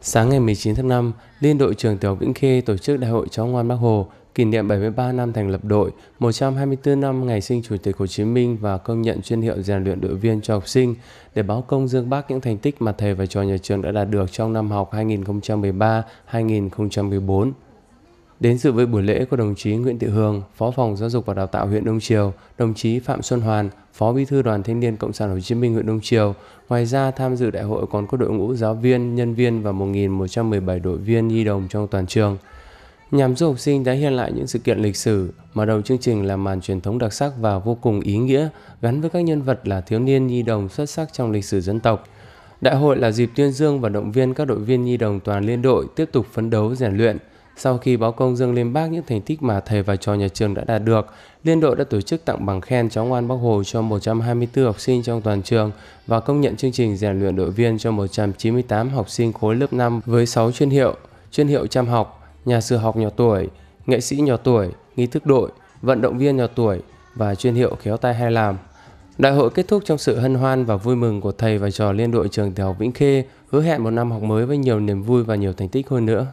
Sáng ngày 19 tháng 5, Liên đội trường tiểu Vĩnh Khê tổ chức Đại hội Cháu ngoan Bắc Hồ kỷ niệm 73 năm thành lập đội, 124 năm ngày sinh Chủ tịch Hồ Chí Minh và công nhận chuyên hiệu rèn luyện đội viên cho học sinh để báo công dương bác những thành tích mà thầy và trò nhà trường đã đạt được trong năm học 2013-2014. Đến dự với buổi lễ có đồng chí Nguyễn Thị Hương, Phó phòng Giáo dục và Đào tạo huyện Đông Triều, đồng chí Phạm Xuân Hoàn, Phó Bí thư Đoàn Thanh niên Cộng sản Hồ Chí Minh huyện Đông Triều. Ngoài ra tham dự đại hội còn có đội ngũ giáo viên, nhân viên và 1.117 đội viên nhi đồng trong toàn trường. Nhằm giúp học sinh tái hiện lại những sự kiện lịch sử, mở đầu chương trình là màn truyền thống đặc sắc và vô cùng ý nghĩa gắn với các nhân vật là thiếu niên nhi đồng xuất sắc trong lịch sử dân tộc. Đại hội là dịp tuyên dương và động viên các đội viên nhi đồng toàn liên đội tiếp tục phấn đấu rèn luyện, sau khi báo công dương lên bác những thành tích mà thầy và trò nhà trường đã đạt được, liên đội đã tổ chức tặng bằng khen cháu ngoan Bắc Hồ cho 124 học sinh trong toàn trường và công nhận chương trình rèn luyện đội viên cho 198 học sinh khối lớp 5 với 6 chuyên hiệu, chuyên hiệu chăm học, nhà sư học nhỏ tuổi, nghệ sĩ nhỏ tuổi, nghi thức đội, vận động viên nhỏ tuổi và chuyên hiệu khéo tay hay làm. Đại hội kết thúc trong sự hân hoan và vui mừng của thầy và trò liên đội trường tiểu học Vĩnh Khê, hứa hẹn một năm học mới với nhiều niềm vui và nhiều thành tích hơn nữa.